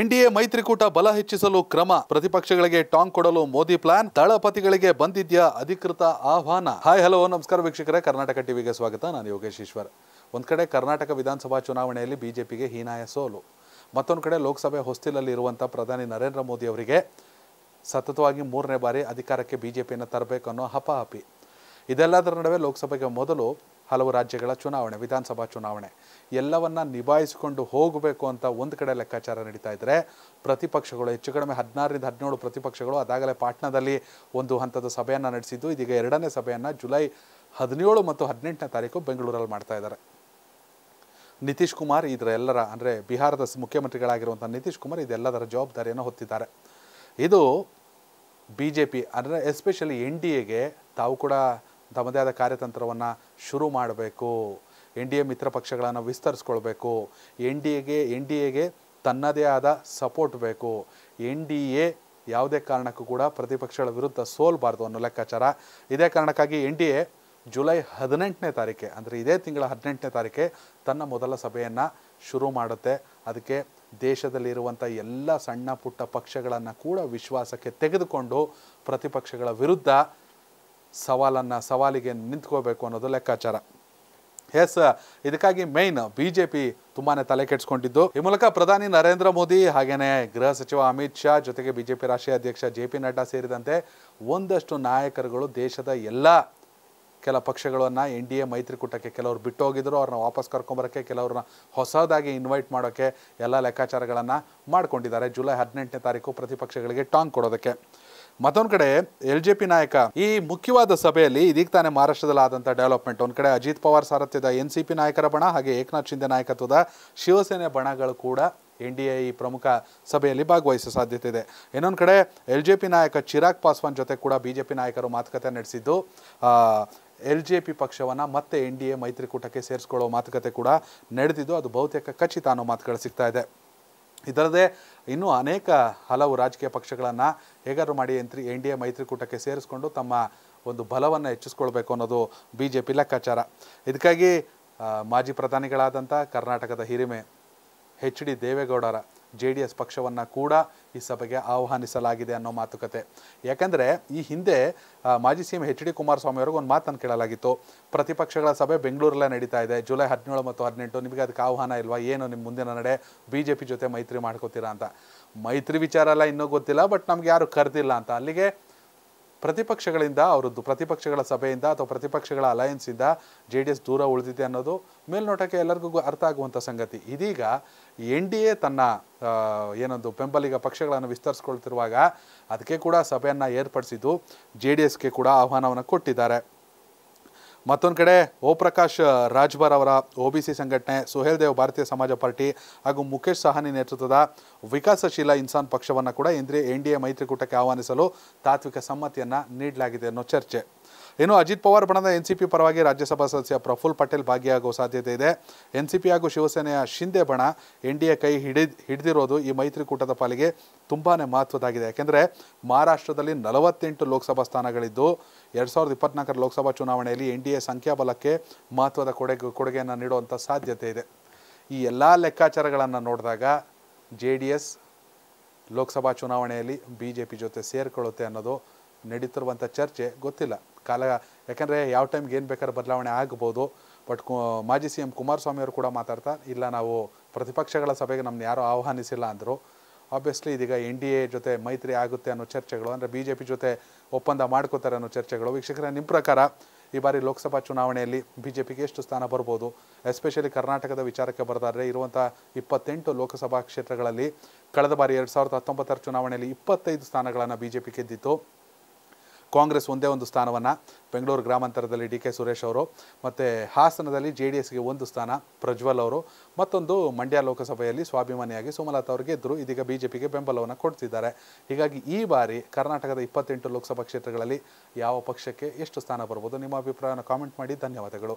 NDA ಮೈತ್ರಿಕೂಟ ಬಲ ಹೆಚ್ಚಿಸಲು ಕ್ರಮ ಪ್ರತಿಪಕ್ಷಗಳಿಗೆ ಟಾಂಗ್ ಕೊಡಲು ಮೋದಿ ಪ್ಲಾನ್ ತಳಪತಿಗಳಿಗೆ ಬಂದಿದ್ಯಾ ಅಧಿಕೃತ ಆಹ್ವಾನ ಹಾಯ್ ಹಲೋ ನಮಸ್ಕಾರ ವೀಕ್ಷಕರೇ ಕರ್ನಾಟಕ ಟಿವಿಗೆ ಸ್ವಾಗತ ನಾನು ಯೋಗೇಶ್ ಒಂದು ಕಡೆ ಕರ್ನಾಟಕ ವಿಧಾನಸಭಾ ಚುನಾವಣೆಯಲ್ಲಿ ಬಿಜೆಪಿಗೆ ಹೀನಾಯ ಸೋಲು ಮತ್ತೊಂದು ಕಡೆ ಲೋಕಸಭೆ ಹೊಸ್ತಿಲಲ್ಲಿ ಇರುವಂಥ ಪ್ರಧಾನಿ ನರೇಂದ್ರ ಮೋದಿ ಅವರಿಗೆ ಸತತವಾಗಿ ಮೂರನೇ ಬಾರಿ ಅಧಿಕಾರಕ್ಕೆ ಬಿಜೆಪಿಯನ್ನು ತರಬೇಕು ಅನ್ನೋ ಹಪಾಹಪಿ ಇದೆಲ್ಲದರ ನಡುವೆ ಲೋಕಸಭೆಗೆ ಮೊದಲು ಹಲವು ರಾಜ್ಯಗಳ ಚುನಾವಣೆ ವಿಧಾನಸಭಾ ಚುನಾವಣೆ ಎಲ್ಲವನ್ನು ನಿಭಾಯಿಸಿಕೊಂಡು ಹೋಗಬೇಕು ಅಂತ ಒಂದು ಕಡೆ ಲೆಕ್ಕಾಚಾರ ನಡೀತಾ ಇದ್ದರೆ ಪ್ರತಿಪಕ್ಷಗಳು ಹೆಚ್ಚು ಕಡಿಮೆ ಹದಿನಾರರಿಂದ ಹದಿನೇಳು ಪ್ರತಿಪಕ್ಷಗಳು ಅದಾಗಲೇ ಪಾಟ್ನಾದಲ್ಲಿ ಒಂದು ಹಂತದ ಸಭೆಯನ್ನು ನಡೆಸಿದ್ದು ಇದೀಗ ಎರಡನೇ ಸಭೆಯನ್ನು ಜುಲೈ ಹದಿನೇಳು ಮತ್ತು ಹದಿನೆಂಟನೇ ತಾರೀಕು ಬೆಂಗಳೂರಲ್ಲಿ ಮಾಡ್ತಾ ಇದ್ದಾರೆ ನಿತೀಶ್ ಕುಮಾರ್ ಇದರ ಎಲ್ಲರ ಅಂದರೆ ಬಿಹಾರದ ಮುಖ್ಯಮಂತ್ರಿಗಳಾಗಿರುವಂಥ ನಿತೀಶ್ ಕುಮಾರ್ ಇದೆಲ್ಲದರ ಜವಾಬ್ದಾರಿಯನ್ನು ಹೊತ್ತಿದ್ದಾರೆ ಇದು ಬಿ ಜೆ ಪಿ ಅಂದರೆ ಎಸ್ಪೆಷಲಿ ಎನ್ ಡಿ ಎಗೆ ತಾವು ಕೂಡ ತಮ್ಮದೇ ಆದ ಕಾರ್ಯತಂತ್ರವನ್ನು ಶುರು ಮಾಡಬೇಕು ಎನ್ ಡಿ ಎ ಮಿತ್ರ ಪಕ್ಷಗಳನ್ನು ವಿಸ್ತರಿಸ್ಕೊಳ್ಬೇಕು ಎನ್ ಡಿ ಎಗೆ ಎನ್ ಡಿ ಎಗೆ ತನ್ನದೇ ಆದ ಸಪೋರ್ಟ್ ಬೇಕು ಎನ್ ಡಿ ಎ ಯಾವುದೇ ಕಾರಣಕ್ಕೂ ಕೂಡ ಪ್ರತಿಪಕ್ಷಗಳ ವಿರುದ್ಧ ಸೋಲಬಾರ್ದು ಅನ್ನೋ ಲೆಕ್ಕಾಚಾರ ಇದೇ ಕಾರಣಕ್ಕಾಗಿ ಎನ್ ಡಿ ಎ ಜುಲೈ ಹದಿನೆಂಟನೇ ತಾರೀಕೆ ಅಂದರೆ ಇದೇ ತಿಂಗಳ ಹದಿನೆಂಟನೇ ತಾರೀಕೆ ತನ್ನ ಮೊದಲ ಸಭೆಯನ್ನು ಶುರು ಮಾಡುತ್ತೆ ಅದಕ್ಕೆ ದೇಶದಲ್ಲಿರುವಂಥ ಎಲ್ಲ ಸಣ್ಣ ಪುಟ್ಟ ಪಕ್ಷಗಳನ್ನು ಕೂಡ ವಿಶ್ವಾಸಕ್ಕೆ ತೆಗೆದುಕೊಂಡು ಪ್ರತಿಪಕ್ಷಗಳ ವಿರುದ್ಧ ಸವಾಲನ್ನು ಸವಾಲಿಗೆ ನಿಂತ್ಕೋಬೇಕು ಅನ್ನೋದು ಲೆಕ್ಕಾಚಾರ ಎಸ್ ಇದಕ್ಕಾಗಿ ಮೇನ್ ಬಿ ಜೆ ಪಿ ತುಂಬಾ ತಲೆ ಕೆಡಿಸ್ಕೊಂಡಿದ್ದು ಈ ಮೂಲಕ ಪ್ರಧಾನಿ ನರೇಂದ್ರ ಮೋದಿ ಹಾಗೆಯೇ ಗೃಹ ಸಚಿವ ಅಮಿತ್ ಶಾ ಜೊತೆಗೆ ಬಿ ಜೆ ಪಿ ರಾಷ್ಟ್ರೀಯ ಅಧ್ಯಕ್ಷ ಜೆ ಪಿ ನಡ್ಡಾ ಸೇರಿದಂತೆ ಒಂದಷ್ಟು ನಾಯಕರುಗಳು ದೇಶದ ಎಲ್ಲ ಕೆಲ ಪಕ್ಷಗಳನ್ನು ಎನ್ ಡಿ ಎ ಮೈತ್ರಿಕೂಟಕ್ಕೆ ಕೆಲವರು ಬಿಟ್ಟು ಹೋಗಿದ್ರು ಅವ್ರನ್ನ ವಾಪಸ್ ಕರ್ಕೊಂಬರೋಕ್ಕೆ ಕೆಲವ್ರನ್ನ ಹೊಸದಾಗಿ ಇನ್ವೈಟ್ ಮಾಡೋಕ್ಕೆ ಎಲ್ಲ ಲೆಕ್ಕಾಚಾರಗಳನ್ನು ಮಾಡಿಕೊಂಡಿದ್ದಾರೆ ಜುಲೈ ಹದಿನೆಂಟನೇ ತಾರೀಕು ಪ್ರತಿಪಕ್ಷಗಳಿಗೆ ಟಾಂಗ್ ಕೊಡೋದಕ್ಕೆ ಮತ್ತೊಂದು ಕಡೆ ಎಲ್ ಜೆ ಪಿ ನಾಯಕ ಈ ಮುಖ್ಯವಾದ ಸಭೆಯಲ್ಲಿ ಇದೀಗ ತಾನೇ ಮಹಾರಾಷ್ಟ್ರದಲ್ಲಿ ಆದಂಥ ಡೆವಲಪ್ಮೆಂಟ್ ಒಂದು ಕಡೆ ಅಜಿತ್ ಪವಾರ್ ಸಾರಥ್ಯದ ಎನ್ ಸಿ ಪಿ ನಾಯಕರ ಬಣ ಹಾಗೆ ಏಕನಾಥ್ ಶಿಂದೆ ನಾಯಕತ್ವದ ಶಿವಸೇನೆ ಬಣಗಳು ಕೂಡ ಎನ್ ಡಿ ಎ ಈ ಪ್ರಮುಖ ಸಭೆಯಲ್ಲಿ ಭಾಗವಹಿಸುವ ಸಾಧ್ಯತೆ ಇದೆ ಇನ್ನೊಂದು ಕಡೆ ಎಲ್ ಜೆ ಪಿ ನಾಯಕ ಚಿರಾಗ್ ಪಾಸ್ವಾನ್ ಜೊತೆ ಕೂಡ ಬಿ ಜೆ ಪಿ ನಾಯಕರು ಮಾತುಕತೆ ನಡೆಸಿದ್ದು ಎಲ್ ಜೆ ಪಿ ಪಕ್ಷವನ್ನು ಮತ್ತೆ ಎನ್ ಡಿ ಎ ಮೈತ್ರಿಕೂಟಕ್ಕೆ ಸೇರಿಸ್ಕೊಳ್ಳೋ ಮಾತುಕತೆ ಕೂಡ ನಡೆದಿದ್ದು ಅದು ಬಹುತೇಕ ಖಚಿತ ಅನ್ನೋ ಮಾತುಗಳು ಸಿಗ್ತಾ ಇದೆ ಇದರದೇ ಇನ್ನೂ ಅನೇಕ ಹಲವು ರಾಜಕೀಯ ಪಕ್ಷಗಳನ್ನು ಹೇಗಾದರೂ ಮಾಡಿ ಎಂತ್ರಿ ಎನ್ ಡಿ ಎ ಮೈತ್ರಿಕೂಟಕ್ಕೆ ಸೇರಿಸ್ಕೊಂಡು ತಮ್ಮ ಒಂದು ಬಲವನ್ನು ಹೆಚ್ಚಿಸ್ಕೊಳ್ಬೇಕು ಅನ್ನೋದು ಬಿ ಜೆ ಪಿ ಲೆಕ್ಕಾಚಾರ ಇದಕ್ಕಾಗಿ ಮಾಜಿ ಪ್ರಧಾನಿಗಳಾದಂಥ ಕರ್ನಾಟಕದ ಹಿರಿಮೆ ಹೆಚ್ ಡಿ ದೇವೇಗೌಡರ ಜೆ ಡಿ ಎಸ್ ಪಕ್ಷವನ್ನು ಕೂಡ ಈ ಸಭೆಗೆ ಆಹ್ವಾನಿಸಲಾಗಿದೆ ಅನ್ನೋ ಮಾತುಕತೆ ಯಾಕಂದರೆ ಈ ಹಿಂದೆ ಮಾಜಿ C M H D Kumaraswamy ಅವ್ರಿಗೆ ಒಂದು ಮಾತನ್ನು ಕೇಳಲಾಗಿತ್ತು ಪ್ರತಿಪಕ್ಷಗಳ ಸಭೆ ಬೆಂಗಳೂರಲ್ಲೇ ನಡೀತಾ ಇದೆ ಜುಲೈ ಹದಿನೇಳು ಮತ್ತು ಹದಿನೆಂಟು ನಿಮಗೆ ಅದಕ್ಕೆ ಆಹ್ವಾನ ಇಲ್ವಾ ಏನು ನಿಮ್ಮ ಮುಂದಿನ ನಡೆ ಬಿ ಜೆ ಪಿ ಜೊತೆ ಮೈತ್ರಿ ಮಾಡ್ಕೋತೀರಾ ಅಂತ ಮೈತ್ರಿ ವಿಚಾರ ಎಲ್ಲ ಇನ್ನೂ ಗೊತ್ತಿಲ್ಲ ಬಟ್ ನಮ್ಗೆ ಯಾರು ಕರೆದಿಲ್ಲ ಅಂತ ಅಲ್ಲಿಗೆ ಪ್ರತಿಪಕ್ಷಗಳಿಂದ ಅವರದ್ದು ಪ್ರತಿಪಕ್ಷಗಳ ಸಭೆಯಿಂದ ಅಥವಾ ಪ್ರತಿಪಕ್ಷಗಳ ಅಲಯನ್ಸಿಂದ ಜೆ ಡಿ ಎಸ್ ದೂರ ಉಳಿದಿದೆ ಅನ್ನೋದು ಮೇಲ್ನೋಟಕ್ಕೆ ಎಲ್ಲರಿಗೂ ಅರ್ಥ ಆಗುವಂಥ ಸಂಗತಿ ಇದೀಗ ಎನ್ ಡಿ ಎ ತನ್ನ ಏನೊಂದು ಬೆಂಬಲಿಗ ಪಕ್ಷಗಳನ್ನು ವಿಸ್ತರಿಸ್ಕೊಳ್ತಿರುವಾಗ ಅದಕ್ಕೆ ಕೂಡ ಸಭೆಯನ್ನು ಏರ್ಪಡಿಸಿದ್ದು ಜೆ ಡಿ ಎಸ್ಗೆ ಕೂಡ ಆಹ್ವಾನವನ್ನು ಕೊಟ್ಟಿದ್ದಾರೆ ಮತ್ತೊಂದು ಕಡೆ ಓಪ್ರಕಾಶ್ ರಾಜ್ಭರ್ ಅವರ ಓ ಬಿ ಸಿ ಸಂಘಟನೆ ಸುಹೇಲ್ ದೇವ್ ಭಾರತೀಯ ಸಮಾಜ ಪಾರ್ಟಿ ಹಾಗೂ ಮುಖೇಶ್ ಸಹಾನಿ ನೇತೃತ್ವದ ವಿಕಾಸಶೀಲ ಇನ್ಸಾನ್ ಪಕ್ಷವನ್ನು ಕೂಡ ಇಂದ್ರಿ ಎನ್ ಡಿ ಎ ಮೈತ್ರಿಕೂಟಕ್ಕೆ ಆಹ್ವಾನಿಸಲು ತಾತ್ವಿಕ ಸಮ್ಮತಿಯನ್ನು ನೀಡಲಾಗಿದೆ ಅನ್ನೋ ಚರ್ಚೆ ಇನ್ನು ಅಜಿತ್ ಪವಾರ್ ಬಣದ ಎನ್ ಸಿ ಪಿ ಪರವಾಗಿ ರಾಜ್ಯಸಭಾ ಸದಸ್ಯ ಪ್ರಫುಲ್ ಪಟೇಲ್ ಭಾಗಿಯಾಗುವ ಸಾಧ್ಯತೆ ಇದೆ ಎನ್ ಸಿ ಪಿ ಹಾಗೂ ಶಿವಸೇನೆಯ ಶಿಂದೆ ಬಣ ಎನ್ ಡಿ ಎ ಕೈ ಹಿಡಿ ಹಿಡಿದಿರೋದು ಈ ಮೈತ್ರಿಕೂಟದ ಪಾಲಿಗೆ ತುಂಬಾ ಮಹತ್ವದಾಗಿದೆ ಯಾಕೆಂದರೆ ಮಹಾರಾಷ್ಟ್ರದಲ್ಲಿ ನಲವತ್ತೆಂಟು ಲೋಕಸಭಾ ಸ್ಥಾನಗಳಿದ್ದು ಎರಡು ಸಾವಿರದ ಇಪ್ಪತ್ನಾಲ್ಕರ ಲೋಕಸಭಾ ಚುನಾವಣೆಯಲ್ಲಿ ಎನ್ ಡಿ ಎ ಸಂಖ್ಯಾಬಲಕ್ಕೆ ಮಹತ್ವದ ಕೊಡುಗೆ ಕೊಡುಗೆಯನ್ನು ನೀಡುವಂಥ ಸಾಧ್ಯತೆ ಇದೆ ಈ ಎಲ್ಲ ಲೆಕ್ಕಾಚಾರಗಳನ್ನು ನೋಡಿದಾಗ ಜೆ ಡಿ ಎಸ್ ಲೋಕಸಭಾ ಚುನಾವಣೆಯಲ್ಲಿ ಬಿ ಜೆ ಪಿ ಜೊತೆ ಸೇರಿಕೊಳ್ಳುತ್ತೆ ಅನ್ನೋದು ನಡೀತಿರುವಂಥ ಚರ್ಚೆ ಗೊತ್ತಿಲ್ಲ ಕಾಲ ಯಾಕಂದರೆ ಯಾವ ಟೈಮ್ಗೆ ಏನು ಬೇಕಾದ್ರೂ ಬದಲಾವಣೆ ಆಗ್ಬೋದು ಬಟ್ ಮಾಜಿ ಸಿ ಎಂ ಕುಮಾರಸ್ವಾಮಿ ಅವರು ಕೂಡ ಮಾತಾಡ್ತಾ ಇಲ್ಲ ನಾವು ಪ್ರತಿಪಕ್ಷಗಳ ಸಭೆಗೆ ನಮ್ಮನ್ನ ಯಾರೂ ಆಹ್ವಾನಿಸಿಲ್ಲ ಅಂದರು ಆಬ್ವಿಯಸ್ಲಿ ಇದೀಗ ಎನ್ ಡಿ ಎ ಜೊತೆ ಮೈತ್ರಿ ಆಗುತ್ತೆ ಅನ್ನೋ ಚರ್ಚೆಗಳು ಅಂದರೆ ಬಿ ಜೆ ಪಿ ಜೊತೆ ಒಪ್ಪಂದ ಮಾಡ್ಕೋತಾರೆ ಅನ್ನೋ ಚರ್ಚೆಗಳು ವೀಕ್ಷಕರ ನಿಮ್ಮ ಪ್ರಕಾರ ಈ ಬಾರಿ ಲೋಕಸಭಾ ಚುನಾವಣೆಯಲ್ಲಿ ಬಿ ಜೆ ಪಿಗೆ ಎಷ್ಟು ಸ್ಥಾನ ಬರ್ಬೋದು ಎಸ್ಪೆಷಲಿ ಕರ್ನಾಟಕದ ವಿಚಾರಕ್ಕೆ ಬರದಾದರೆ ಇರುವಂಥ ಇಪ್ಪತ್ತೆಂಟು ಲೋಕಸಭಾ ಕ್ಷೇತ್ರಗಳಲ್ಲಿ ಕಳೆದ ಬಾರಿ ಎರಡು ಸಾವಿರದ ಹತ್ತೊಂಬತ್ತರ ಚುನಾವಣೆಯಲ್ಲಿ ಇಪ್ಪತ್ತೈದು ಸ್ಥಾನಗಳನ್ನು ಬಿ ಜೆ ಪಿ ಗೆದ್ದಿತ್ತು ಕಾಂಗ್ರೆಸ್ ಒಂದೇ ಒಂದು ಸ್ಥಾನವನ್ನು ಬೆಂಗಳೂರು ಗ್ರಾಮಾಂತರದಲ್ಲಿ ಡಿ ಕೆ ಸುರೇಶ್ ಅವರು ಮತ್ತು ಹಾಸನದಲ್ಲಿ ಜೆ ಡಿ ಎಸ್ಗೆ ಒಂದು ಸ್ಥಾನ ಪ್ರಜ್ವಲ್ ಅವರು ಮತ್ತೊಂದು ಮಂಡ್ಯ ಲೋಕಸಭೆಯಲ್ಲಿ ಸ್ವಾಭಿಮಾನಿಯಾಗಿ ಸೋಮಲತಾ ಅವರಿಗೆ ಗೆದ್ದರು ಇದೀಗ ಬಿ ಜೆ ಪಿಗೆ ಬೆಂಬಲವನ್ನು ಕೊಡ್ತಿದ್ದಾರೆ ಹೀಗಾಗಿ ಈ ಬಾರಿ ಕರ್ನಾಟಕದ ಇಪ್ಪತ್ತೆಂಟು ಲೋಕಸಭಾ ಕ್ಷೇತ್ರಗಳಲ್ಲಿ ಯಾವ ಪಕ್ಷಕ್ಕೆ ಎಷ್ಟು ಸ್ಥಾನ ಬರ್ಬೋದು ನಿಮ್ಮ ಅಭಿಪ್ರಾಯವನ್ನು ಕಾಮೆಂಟ್ ಮಾಡಿ ಧನ್ಯವಾದಗಳು